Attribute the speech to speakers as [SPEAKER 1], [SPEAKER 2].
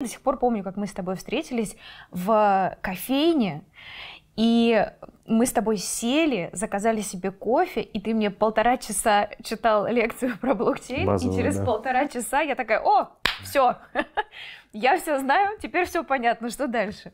[SPEAKER 1] До сих пор помню, как мы с тобой встретились в кофейне, и мы с тобой сели, заказали себе кофе, и ты мне полтора часа читал лекцию про блокчейн, Базово, и через да. полтора часа я такая, о, все, я
[SPEAKER 2] все знаю, теперь все понятно, что дальше.